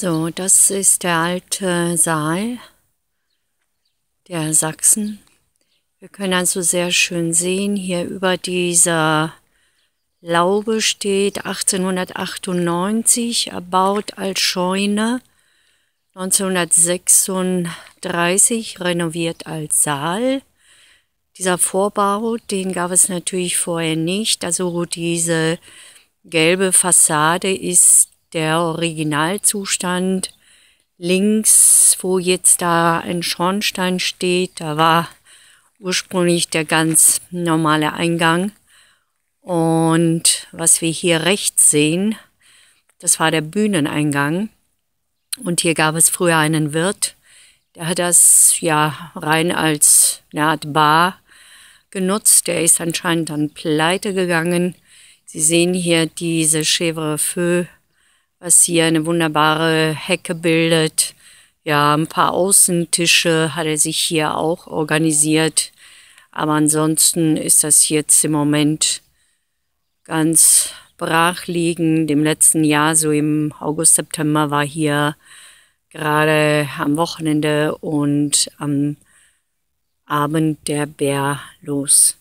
So, das ist der alte Saal der Sachsen. Wir können also sehr schön sehen, hier über dieser Laube steht 1898, erbaut als Scheune, 1936 renoviert als Saal. Dieser Vorbau, den gab es natürlich vorher nicht. Also diese gelbe Fassade ist der Originalzustand. Links, wo jetzt da ein Schornstein steht, da war ursprünglich der ganz normale Eingang. Und was wir hier rechts sehen, das war der Bühneneingang. Und hier gab es früher einen Wirt, der hat das ja rein als eine Art Bar genutzt. Der ist anscheinend dann pleite gegangen. Sie sehen hier diese Chèvre Feu was hier eine wunderbare Hecke bildet. Ja, ein paar Außentische hat er sich hier auch organisiert. Aber ansonsten ist das jetzt im Moment ganz brachliegend. Im letzten Jahr, so im August, September, war hier gerade am Wochenende und am Abend der Bär los.